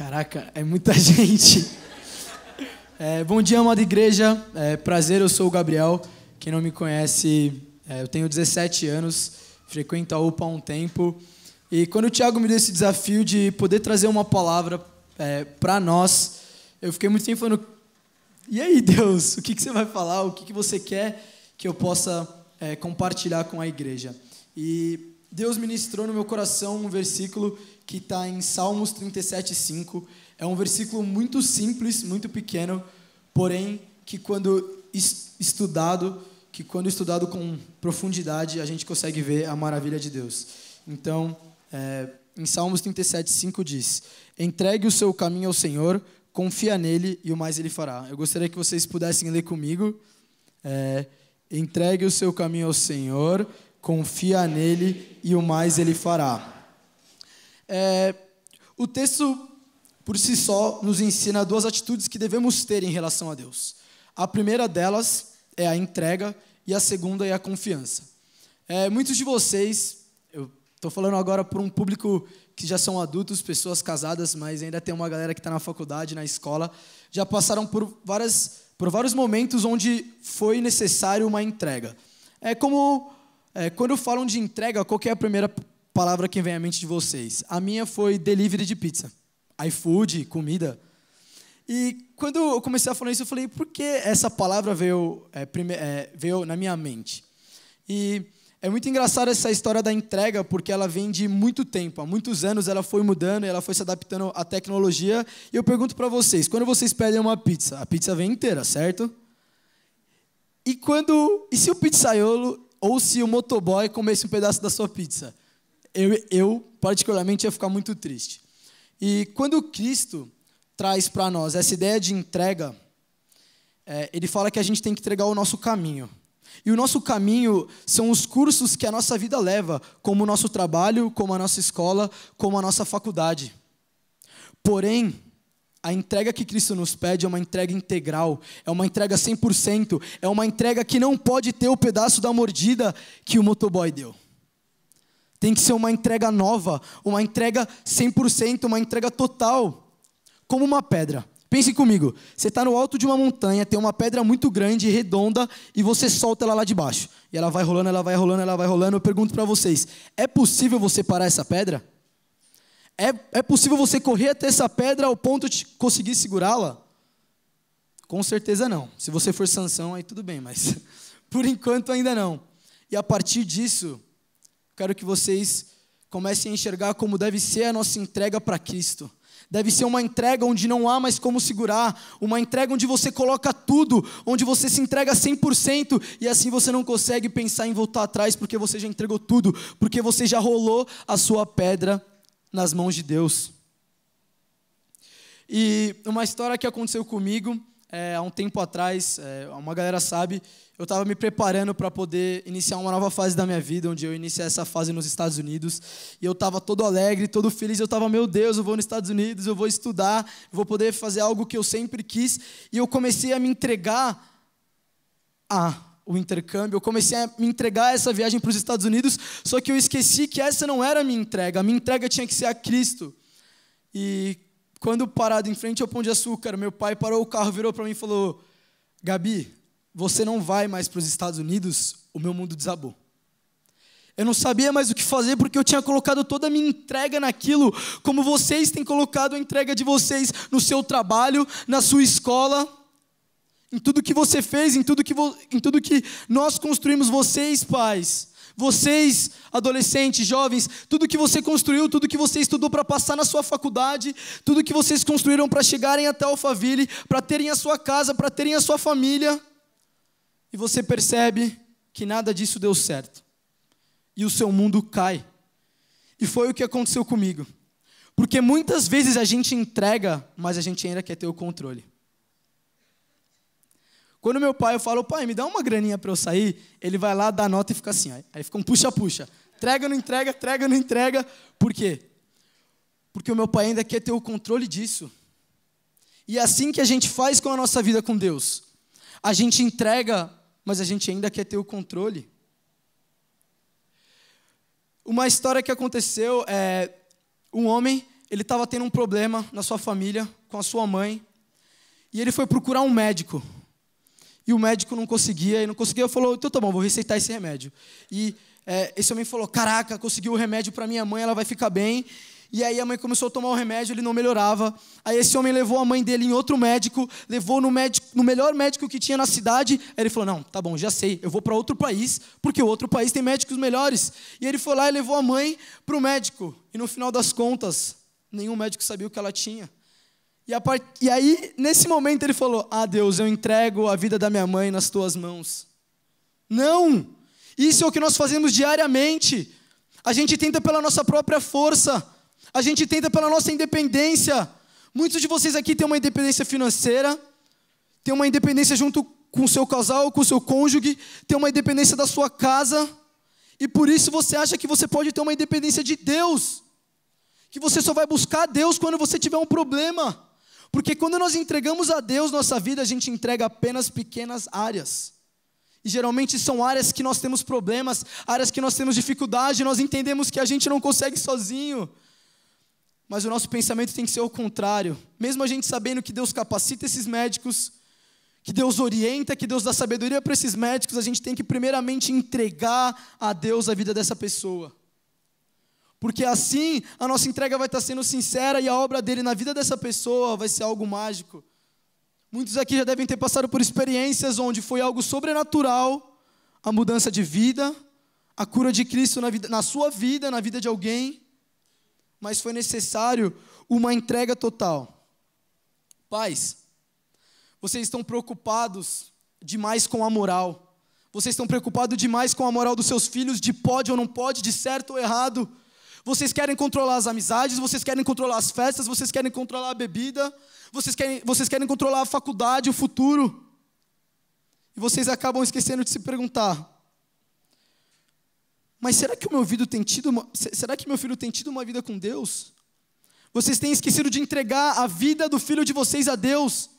Caraca, é muita gente. É, bom dia, amada igreja. É, prazer, eu sou o Gabriel. Quem não me conhece, é, eu tenho 17 anos, frequento a UPA há um tempo. E quando o Tiago me deu esse desafio de poder trazer uma palavra é, para nós, eu fiquei muito tempo falando: e aí, Deus, o que, que você vai falar? O que, que você quer que eu possa é, compartilhar com a igreja? E Deus ministrou no meu coração um versículo que está em Salmos 37:5. É um versículo muito simples, muito pequeno, porém que quando estudado, que quando estudado com profundidade, a gente consegue ver a maravilha de Deus. Então, é, em Salmos 37:5 diz: Entregue o seu caminho ao Senhor, confia nele e o mais ele fará. Eu gostaria que vocês pudessem ler comigo. É, Entregue o seu caminho ao Senhor, confia nele e o mais ele fará. É, o texto, por si só, nos ensina duas atitudes que devemos ter em relação a Deus. A primeira delas é a entrega e a segunda é a confiança. É, muitos de vocês, eu estou falando agora para um público que já são adultos, pessoas casadas, mas ainda tem uma galera que está na faculdade, na escola, já passaram por, várias, por vários momentos onde foi necessário uma entrega. É como é, quando falam de entrega, qual é a primeira palavra que vem à mente de vocês. A minha foi delivery de pizza, iFood, comida. E quando eu comecei a falar isso, eu falei, por que essa palavra veio, é, prime, é, veio na minha mente? E é muito engraçada essa história da entrega, porque ela vem de muito tempo. Há muitos anos ela foi mudando, ela foi se adaptando à tecnologia. E eu pergunto para vocês, quando vocês pedem uma pizza, a pizza vem inteira, certo? E quando, e se o pizzaiolo ou se o motoboy comesse um pedaço da sua pizza? eu, eu particularmente ia ficar muito triste. E quando Cristo traz para nós essa ideia de entrega, é, ele fala que a gente tem que entregar o nosso caminho. E o nosso caminho são os cursos que a nossa vida leva, como o nosso trabalho, como a nossa escola, como a nossa faculdade. Porém, a entrega que Cristo nos pede é uma entrega integral, é uma entrega 100%, é uma entrega que não pode ter o pedaço da mordida que o motoboy deu. Tem que ser uma entrega nova, uma entrega 100%, uma entrega total. Como uma pedra. Pense comigo, você está no alto de uma montanha, tem uma pedra muito grande, redonda, e você solta ela lá de baixo. E ela vai rolando, ela vai rolando, ela vai rolando. Eu pergunto para vocês: é possível você parar essa pedra? É, é possível você correr até essa pedra ao ponto de conseguir segurá-la? Com certeza não. Se você for sanção, aí tudo bem, mas por enquanto ainda não. E a partir disso, quero que vocês comecem a enxergar como deve ser a nossa entrega para Cristo. Deve ser uma entrega onde não há mais como segurar, uma entrega onde você coloca tudo, onde você se entrega 100% e assim você não consegue pensar em voltar atrás porque você já entregou tudo, porque você já rolou a sua pedra nas mãos de Deus. E uma história que aconteceu comigo é, há um tempo atrás, é, uma galera sabe, eu estava me preparando para poder iniciar uma nova fase da minha vida, onde eu iniciei essa fase nos Estados Unidos. E eu estava todo alegre, todo feliz. Eu estava, meu Deus, eu vou nos Estados Unidos, eu vou estudar, vou poder fazer algo que eu sempre quis. E eu comecei a me entregar a o intercâmbio, eu comecei a me entregar a essa viagem para os Estados Unidos, só que eu esqueci que essa não era a minha entrega, a minha entrega tinha que ser a Cristo. E quando parado em frente ao Pão de Açúcar, meu pai parou o carro, virou para mim e falou: Gabi, você não vai mais para os Estados Unidos, o meu mundo desabou. Eu não sabia mais o que fazer porque eu tinha colocado toda a minha entrega naquilo, como vocês têm colocado a entrega de vocês no seu trabalho, na sua escola, em tudo que você fez, em tudo que, em tudo que nós construímos, vocês, pais vocês, adolescentes, jovens, tudo que você construiu, tudo que você estudou para passar na sua faculdade, tudo que vocês construíram para chegarem até Alphaville, para terem a sua casa, para terem a sua família, e você percebe que nada disso deu certo. E o seu mundo cai. E foi o que aconteceu comigo. Porque muitas vezes a gente entrega, mas a gente ainda quer ter o controle. Quando meu pai, eu falo, pai, me dá uma graninha para eu sair, ele vai lá, dá nota e fica assim. Ó. Aí fica um puxa-puxa. Entrega, não entrega, entrega, não entrega. Por quê? Porque o meu pai ainda quer ter o controle disso. E é assim que a gente faz com a nossa vida com Deus. A gente entrega, mas a gente ainda quer ter o controle. Uma história que aconteceu é um homem, ele estava tendo um problema na sua família com a sua mãe, e ele foi procurar um médico. E o médico não conseguia, e não conseguia, falou, então tá bom, vou receitar esse remédio. E é, esse homem falou, caraca, conseguiu o remédio para minha mãe, ela vai ficar bem. E aí a mãe começou a tomar o remédio, ele não melhorava. Aí esse homem levou a mãe dele em outro médico, levou no, médico, no melhor médico que tinha na cidade. Aí ele falou: "Não, tá bom, já sei. Eu vou para outro país, porque o outro país tem médicos melhores". E ele foi lá e levou a mãe para o médico. E no final das contas, nenhum médico sabia o que ela tinha. E, part... e aí, nesse momento, ele falou: Ah, Deus, eu entrego a vida da minha mãe nas tuas mãos. Não! Isso é o que nós fazemos diariamente. A gente tenta pela nossa própria força, a gente tenta pela nossa independência. Muitos de vocês aqui têm uma independência financeira, têm uma independência junto com o seu casal, com o seu cônjuge, têm uma independência da sua casa, e por isso você acha que você pode ter uma independência de Deus, que você só vai buscar Deus quando você tiver um problema. Porque quando nós entregamos a Deus nossa vida, a gente entrega apenas pequenas áreas. E geralmente são áreas que nós temos problemas, áreas que nós temos dificuldade, nós entendemos que a gente não consegue sozinho. Mas o nosso pensamento tem que ser o contrário. Mesmo a gente sabendo que Deus capacita esses médicos, que Deus orienta, que Deus dá sabedoria para esses médicos, a gente tem que primeiramente entregar a Deus a vida dessa pessoa. Porque assim a nossa entrega vai estar sendo sincera e a obra dele na vida dessa pessoa vai ser algo mágico. Muitos aqui já devem ter passado por experiências onde foi algo sobrenatural a mudança de vida, a cura de Cristo na, vida, na sua vida, na vida de alguém, mas foi necessário uma entrega total. Pais, vocês estão preocupados demais com a moral. Vocês estão preocupados demais com a moral dos seus filhos, de pode ou não pode, de certo ou errado. Vocês querem controlar as amizades, vocês querem controlar as festas, vocês querem controlar a bebida, vocês querem, vocês querem controlar a faculdade, o futuro. E vocês acabam esquecendo de se perguntar: mas será que o meu filho tem tido uma, será que meu filho tem tido uma vida com Deus? Vocês têm esquecido de entregar a vida do filho de vocês a Deus.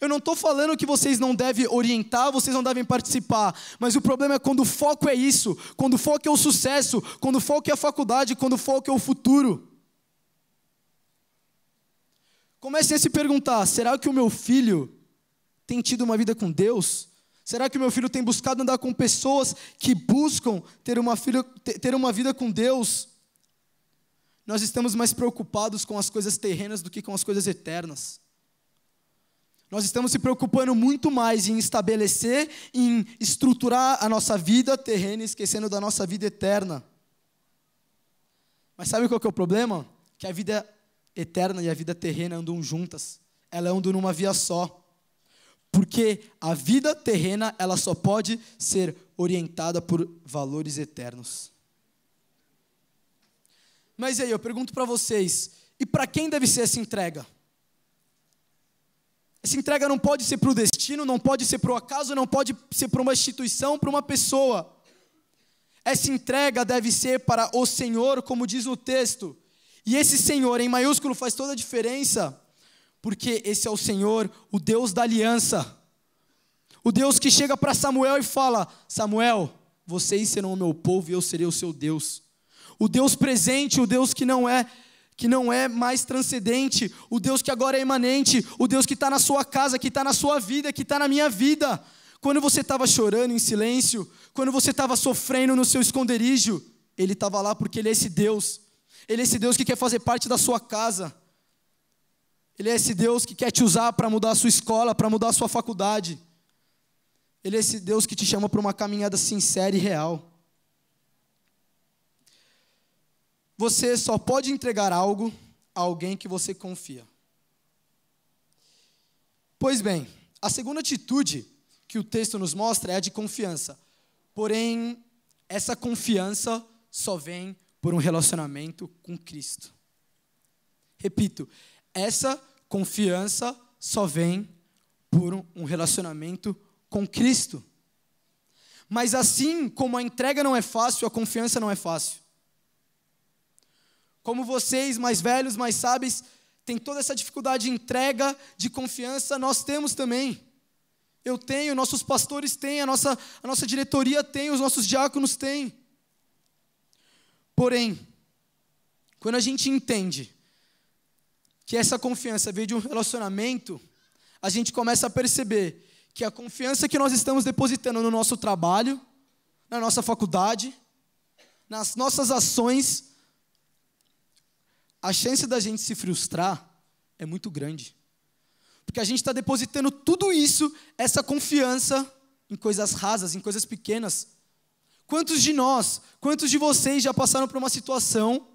Eu não estou falando que vocês não devem orientar, vocês não devem participar, mas o problema é quando o foco é isso, quando o foco é o sucesso, quando o foco é a faculdade, quando o foco é o futuro. Comecem a se perguntar: será que o meu filho tem tido uma vida com Deus? Será que o meu filho tem buscado andar com pessoas que buscam ter uma, filho, ter uma vida com Deus? Nós estamos mais preocupados com as coisas terrenas do que com as coisas eternas. Nós estamos se preocupando muito mais em estabelecer, em estruturar a nossa vida terrena, esquecendo da nossa vida eterna. Mas sabe qual que é o problema? Que a vida eterna e a vida terrena andam juntas. Elas andam numa via só. Porque a vida terrena, ela só pode ser orientada por valores eternos. Mas aí eu pergunto para vocês, e para quem deve ser essa entrega? se entrega não pode ser para o destino, não pode ser para o acaso, não pode ser para uma instituição, para uma pessoa. Essa entrega deve ser para o Senhor, como diz o texto. E esse Senhor em maiúsculo faz toda a diferença, porque esse é o Senhor, o Deus da aliança. O Deus que chega para Samuel e fala: Samuel, vocês serão o meu povo e eu serei o seu Deus. O Deus presente, o Deus que não é que não é mais transcendente, o Deus que agora é imanente, o Deus que está na sua casa, que está na sua vida, que está na minha vida. Quando você estava chorando em silêncio, quando você estava sofrendo no seu esconderijo, Ele estava lá porque Ele é esse Deus. Ele é esse Deus que quer fazer parte da sua casa. Ele é esse Deus que quer te usar para mudar a sua escola, para mudar a sua faculdade. Ele é esse Deus que te chama para uma caminhada sincera e real. Você só pode entregar algo a alguém que você confia. Pois bem, a segunda atitude que o texto nos mostra é a de confiança. Porém, essa confiança só vem por um relacionamento com Cristo. Repito, essa confiança só vem por um relacionamento com Cristo. Mas assim como a entrega não é fácil, a confiança não é fácil. Como vocês, mais velhos, mais sábios, têm toda essa dificuldade de entrega, de confiança, nós temos também. Eu tenho, nossos pastores têm, a nossa, a nossa diretoria tem, os nossos diáconos têm. Porém, quando a gente entende que essa confiança veio de um relacionamento, a gente começa a perceber que a confiança que nós estamos depositando no nosso trabalho, na nossa faculdade, nas nossas ações, a chance da gente se frustrar é muito grande. Porque a gente está depositando tudo isso, essa confiança, em coisas rasas, em coisas pequenas. Quantos de nós, quantos de vocês já passaram por uma situação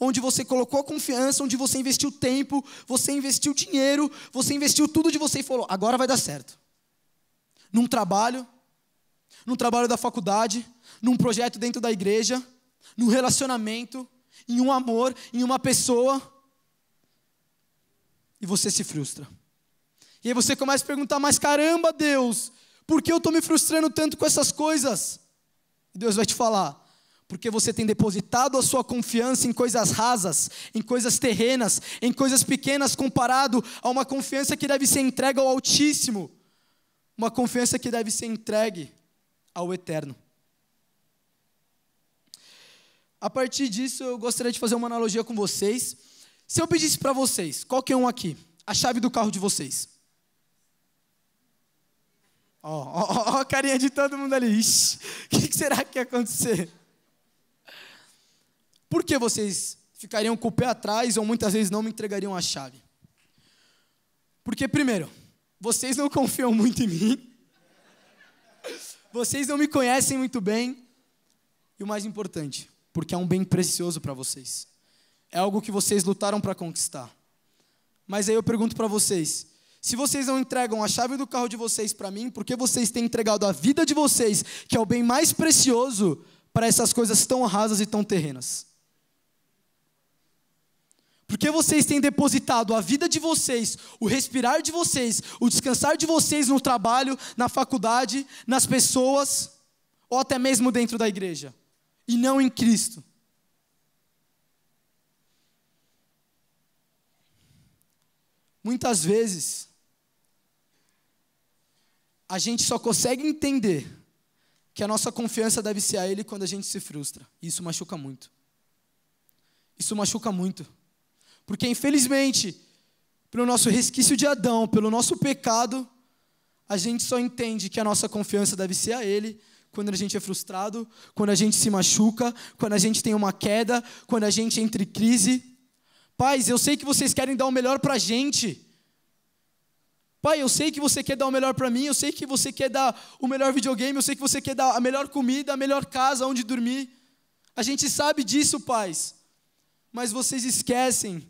onde você colocou a confiança, onde você investiu tempo, você investiu dinheiro, você investiu tudo de você e falou: agora vai dar certo. Num trabalho, num trabalho da faculdade, num projeto dentro da igreja, num relacionamento, em um amor, em uma pessoa, e você se frustra. E aí você começa a perguntar: mas caramba, Deus, por que eu estou me frustrando tanto com essas coisas? E Deus vai te falar: porque você tem depositado a sua confiança em coisas rasas, em coisas terrenas, em coisas pequenas, comparado a uma confiança que deve ser entregue ao Altíssimo, uma confiança que deve ser entregue ao Eterno. A partir disso, eu gostaria de fazer uma analogia com vocês. Se eu pedisse para vocês, qualquer é um aqui, a chave do carro de vocês. Ó, ó, ó a carinha de todo mundo ali. O que, que será que ia acontecer? Por que vocês ficariam com o pé atrás ou muitas vezes não me entregariam a chave? Porque, primeiro, vocês não confiam muito em mim, vocês não me conhecem muito bem, e o mais importante, porque é um bem precioso para vocês. É algo que vocês lutaram para conquistar. Mas aí eu pergunto para vocês: se vocês não entregam a chave do carro de vocês para mim, por que vocês têm entregado a vida de vocês, que é o bem mais precioso, para essas coisas tão rasas e tão terrenas? Por que vocês têm depositado a vida de vocês, o respirar de vocês, o descansar de vocês no trabalho, na faculdade, nas pessoas, ou até mesmo dentro da igreja? e não em Cristo. Muitas vezes, a gente só consegue entender que a nossa confiança deve ser a Ele quando a gente se frustra. E isso machuca muito. Isso machuca muito. Porque, infelizmente, pelo nosso resquício de Adão, pelo nosso pecado, a gente só entende que a nossa confiança deve ser a Ele quando a gente é frustrado, quando a gente se machuca, quando a gente tem uma queda, quando a gente entra em crise. Pais, eu sei que vocês querem dar o melhor para a gente. Pai, eu sei que você quer dar o melhor para mim, eu sei que você quer dar o melhor videogame, eu sei que você quer dar a melhor comida, a melhor casa onde dormir. A gente sabe disso, pais. Mas vocês esquecem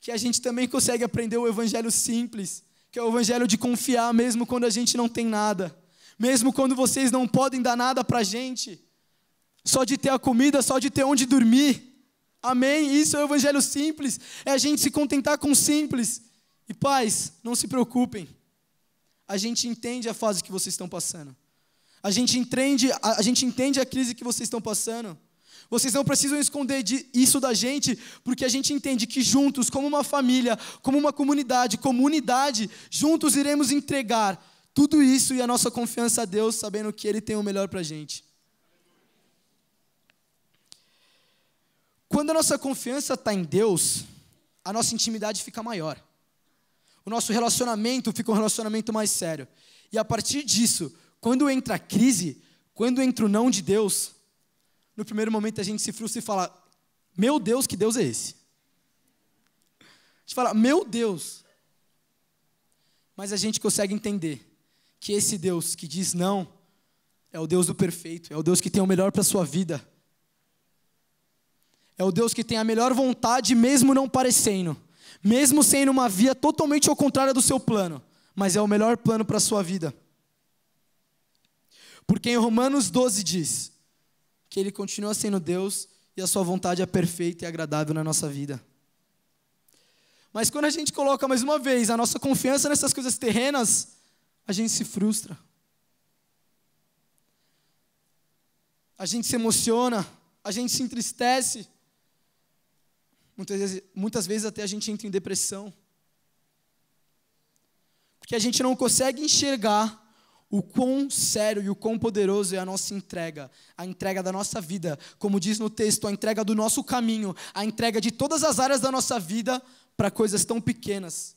que a gente também consegue aprender o evangelho simples, que é o evangelho de confiar mesmo quando a gente não tem nada mesmo quando vocês não podem dar nada para a gente, só de ter a comida, só de ter onde dormir. Amém? Isso é o evangelho simples, é a gente se contentar com o simples. E pais, não se preocupem, a gente entende a fase que vocês estão passando, a gente entende a, a gente entende a crise que vocês estão passando. Vocês não precisam esconder isso da gente, porque a gente entende que juntos, como uma família, como uma comunidade, como unidade, juntos iremos entregar tudo isso e a nossa confiança a Deus, sabendo que Ele tem o melhor para a gente. Quando a nossa confiança está em Deus, a nossa intimidade fica maior. O nosso relacionamento fica um relacionamento mais sério. E a partir disso, quando entra a crise, quando entra o não de Deus, no primeiro momento a gente se frustra e fala: Meu Deus, que Deus é esse? A gente fala: Meu Deus. Mas a gente consegue entender que esse Deus que diz não é o Deus do perfeito, é o Deus que tem o melhor para a sua vida. É o Deus que tem a melhor vontade, mesmo não parecendo, mesmo sendo uma via totalmente ao contrário do seu plano, mas é o melhor plano para a sua vida. Porque em Romanos 12 diz que ele continua sendo Deus e a sua vontade é perfeita e agradável na nossa vida. Mas quando a gente coloca mais uma vez a nossa confiança nessas coisas terrenas, a gente se frustra. A gente se emociona, a gente se entristece. Muitas vezes, muitas vezes até a gente entra em depressão. Porque a gente não consegue enxergar o quão sério e o quão poderoso é a nossa entrega, a entrega da nossa vida, como diz no texto, a entrega do nosso caminho, a entrega de todas as áreas da nossa vida para coisas tão pequenas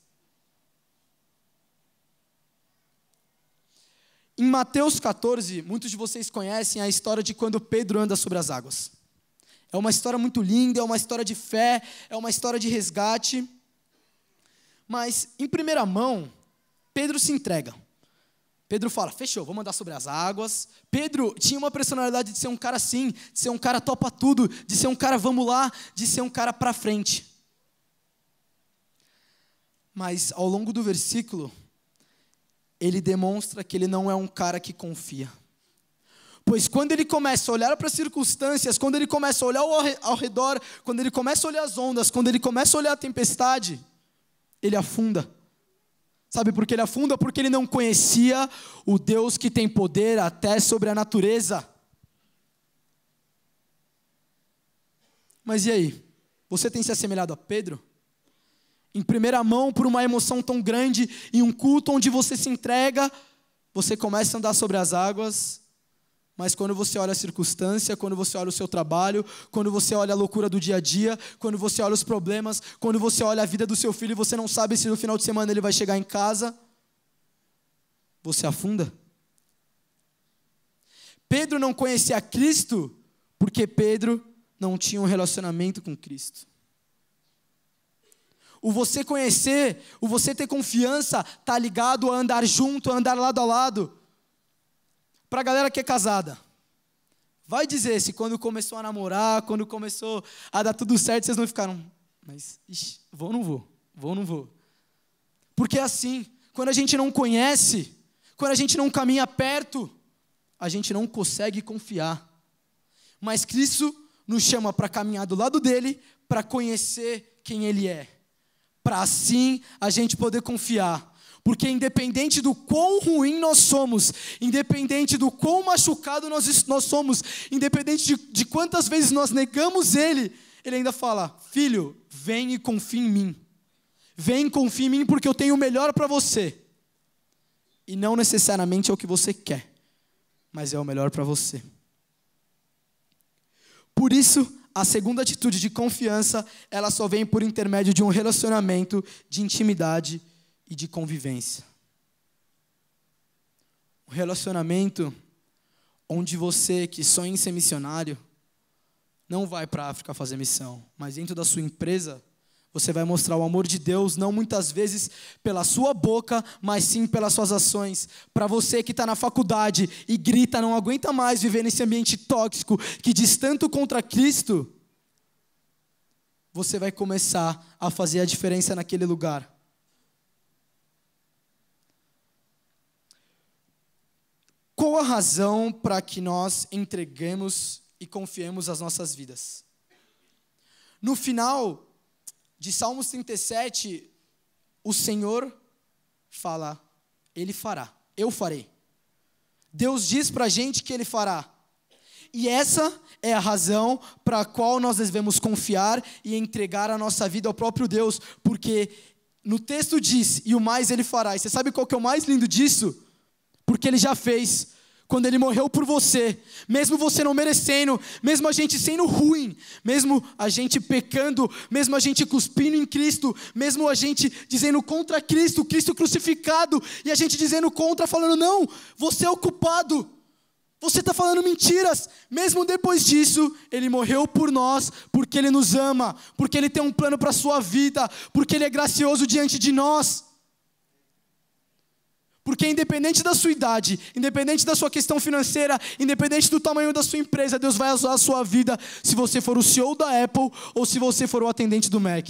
Em Mateus 14, muitos de vocês conhecem a história de quando Pedro anda sobre as águas. É uma história muito linda, é uma história de fé, é uma história de resgate. Mas, em primeira mão, Pedro se entrega. Pedro fala: fechou, vou mandar sobre as águas. Pedro tinha uma personalidade de ser um cara assim, de ser um cara topa tudo, de ser um cara vamos lá, de ser um cara para frente. Mas ao longo do versículo, ele demonstra que ele não é um cara que confia. Pois quando ele começa a olhar para as circunstâncias, quando ele começa a olhar ao redor, quando ele começa a olhar as ondas, quando ele começa a olhar a tempestade, ele afunda. Sabe por que ele afunda? Porque ele não conhecia o Deus que tem poder até sobre a natureza. Mas e aí? Você tem se assemelhado a Pedro? em primeira mão por uma emoção tão grande e um culto onde você se entrega, você começa a andar sobre as águas, mas quando você olha a circunstância, quando você olha o seu trabalho, quando você olha a loucura do dia a dia, quando você olha os problemas, quando você olha a vida do seu filho e você não sabe se no final de semana ele vai chegar em casa, você afunda. Pedro não conhecia Cristo porque Pedro não tinha um relacionamento com Cristo. O você conhecer, o você ter confiança, tá ligado a andar junto, a andar lado a lado. Para a galera que é casada, vai dizer se quando começou a namorar, quando começou a dar tudo certo, vocês não ficaram, mas ixi, vou ou não vou? Vou ou não vou? Porque é assim, quando a gente não conhece, quando a gente não caminha perto, a gente não consegue confiar. Mas Cristo nos chama para caminhar do lado dele, para conhecer quem ele é para assim a gente poder confiar. Porque independente do quão ruim nós somos, independente do quão machucado nós, nós somos, independente de, de quantas vezes nós negamos Ele, Ele ainda fala: Filho, vem e confia em mim. Vem, e confia em mim, porque eu tenho o melhor para você. E não necessariamente é o que você quer, mas é o melhor para você. Por isso, a segunda atitude de confiança, ela só vem por intermédio de um relacionamento de intimidade e de convivência. Um relacionamento onde você que sonha em ser missionário não vai para a África fazer missão, mas dentro da sua empresa você vai mostrar o amor de Deus, não muitas vezes pela sua boca, mas sim pelas suas ações. Para você que está na faculdade e grita, não aguenta mais viver nesse ambiente tóxico que diz tanto contra Cristo, você vai começar a fazer a diferença naquele lugar. Qual a razão para que nós entregamos e confiemos as nossas vidas? No final de Salmos 37, o Senhor fala, Ele fará, eu farei. Deus diz para a gente que Ele fará. E essa é a razão para a qual nós devemos confiar e entregar a nossa vida ao próprio Deus, porque no texto diz, e o mais Ele fará. E você sabe qual que é o mais lindo disso? Porque Ele já fez quando ele morreu por você, mesmo você não merecendo, mesmo a gente sendo ruim, mesmo a gente pecando, mesmo a gente cuspindo em Cristo, mesmo a gente dizendo contra Cristo, Cristo crucificado, e a gente dizendo contra, falando: não, você é o culpado, você está falando mentiras, mesmo depois disso, ele morreu por nós, porque ele nos ama, porque ele tem um plano para a sua vida, porque ele é gracioso diante de nós. Porque independente da sua idade, independente da sua questão financeira, independente do tamanho da sua empresa, Deus vai usar a sua vida se você for o CEO da Apple ou se você for o atendente do Mac.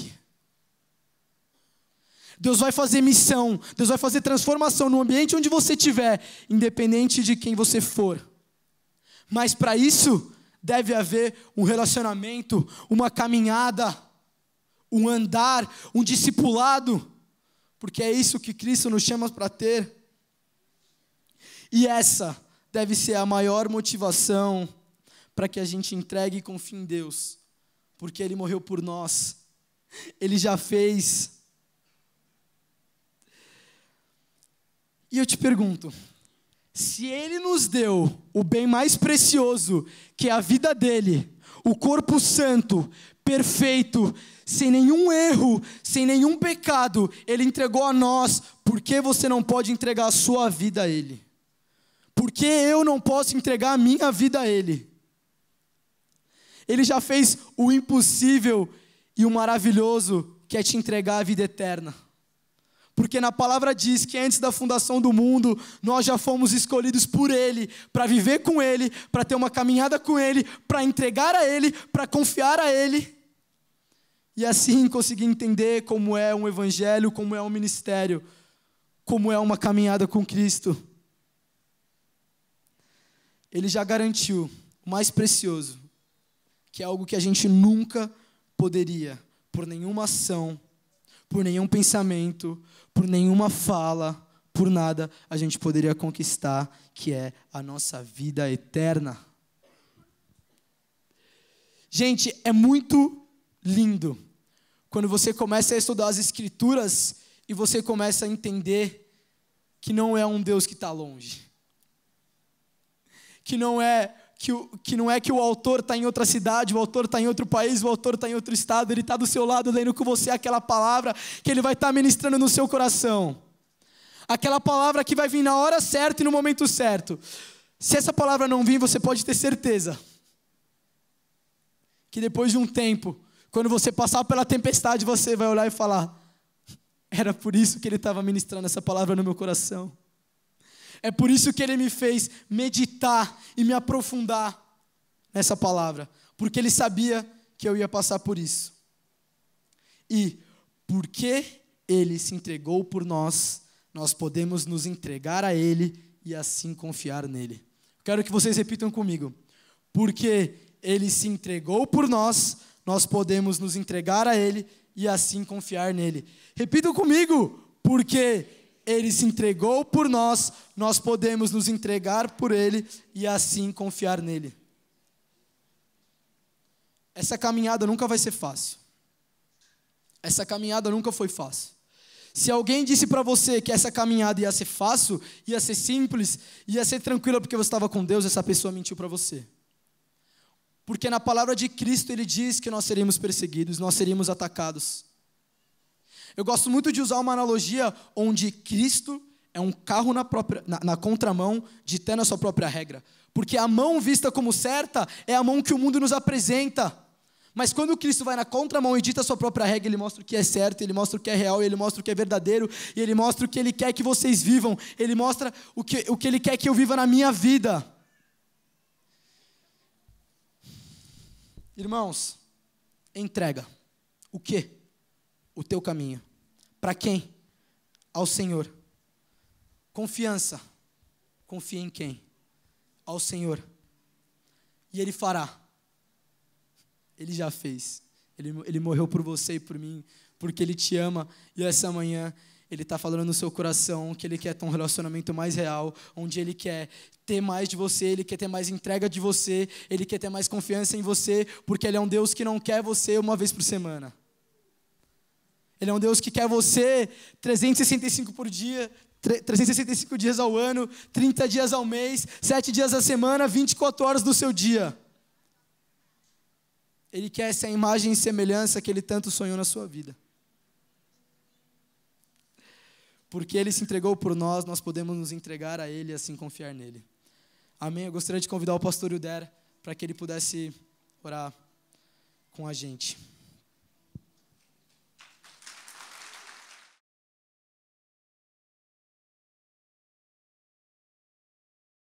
Deus vai fazer missão, Deus vai fazer transformação no ambiente onde você estiver, independente de quem você for. Mas para isso, deve haver um relacionamento, uma caminhada, um andar, um discipulado, porque é isso que Cristo nos chama para ter. E essa deve ser a maior motivação para que a gente entregue e confie em Deus, porque Ele morreu por nós, Ele já fez. E eu te pergunto, se Ele nos deu o bem mais precioso, que é a vida dele, o corpo santo, perfeito, sem nenhum erro, sem nenhum pecado, Ele entregou a nós, por que você não pode entregar a sua vida a Ele? Porque eu não posso entregar a minha vida a Ele. Ele já fez o impossível e o maravilhoso, que é te entregar a vida eterna. Porque na palavra diz que antes da fundação do mundo, nós já fomos escolhidos por Ele, para viver com Ele, para ter uma caminhada com Ele, para entregar a Ele, para confiar a Ele. E assim conseguir entender como é um evangelho, como é um ministério, como é uma caminhada com Cristo ele já garantiu o mais precioso, que é algo que a gente nunca poderia, por nenhuma ação, por nenhum pensamento, por nenhuma fala, por nada, a gente poderia conquistar, que é a nossa vida eterna. Gente, é muito lindo quando você começa a estudar as Escrituras e você começa a entender que não é um Deus que está longe que não é que, o, que não é que o autor está em outra cidade, o autor está em outro país, o autor está em outro estado, ele está do seu lado lendo com você aquela palavra que ele vai estar tá ministrando no seu coração. Aquela palavra que vai vir na hora certa e no momento certo. Se essa palavra não vir, você pode ter certeza que depois de um tempo, quando você passar pela tempestade, você vai olhar e falar: era por isso que ele estava ministrando essa palavra no meu coração. É por isso que ele me fez meditar e me aprofundar nessa palavra, porque ele sabia que eu ia passar por isso. E porque ele se entregou por nós, nós podemos nos entregar a ele e assim confiar nele. Quero que vocês repitam comigo. Porque ele se entregou por nós, nós podemos nos entregar a ele e assim confiar nele. Repitam comigo. Porque ele se entregou por nós, nós podemos nos entregar por ele e assim confiar nele. Essa caminhada nunca vai ser fácil. Essa caminhada nunca foi fácil. Se alguém disse para você que essa caminhada ia ser fácil, ia ser simples, ia ser tranquila porque você estava com Deus, essa pessoa mentiu para você. Porque na palavra de Cristo ele diz que nós seríamos perseguidos, nós seríamos atacados. Eu gosto muito de usar uma analogia onde Cristo é um carro na, própria, na, na contramão de ter na sua própria regra. Porque a mão vista como certa é a mão que o mundo nos apresenta. Mas quando Cristo vai na contramão e dita a sua própria regra, ele mostra o que é certo, ele mostra o que é real, ele mostra o que é verdadeiro, e ele mostra o que ele quer que vocês vivam, ele mostra o que, o que ele quer que eu viva na minha vida. Irmãos, entrega. O quê? o teu caminho. Para quem? Ao Senhor. Confiança. Confia em quem? Ao Senhor. E Ele fará. Ele já fez. Ele, ele morreu por você e por mim, porque Ele te ama. E essa manhã ele está falando no seu coração que ele quer ter um relacionamento mais real, onde ele quer ter mais de você, ele quer ter mais entrega de você, ele quer ter mais confiança em você, porque ele é um Deus que não quer você uma vez por semana. Ele é um Deus que quer você 365 por dia, 365 dias ao ano, 30 dias ao mês, 7 dias à semana, 24 horas do seu dia. Ele quer essa imagem e semelhança que ele tanto sonhou na sua vida. Porque ele se entregou por nós, nós podemos nos entregar a ele e assim confiar nele. Amém? Eu gostaria de convidar o pastor Uder para que ele pudesse orar com a gente.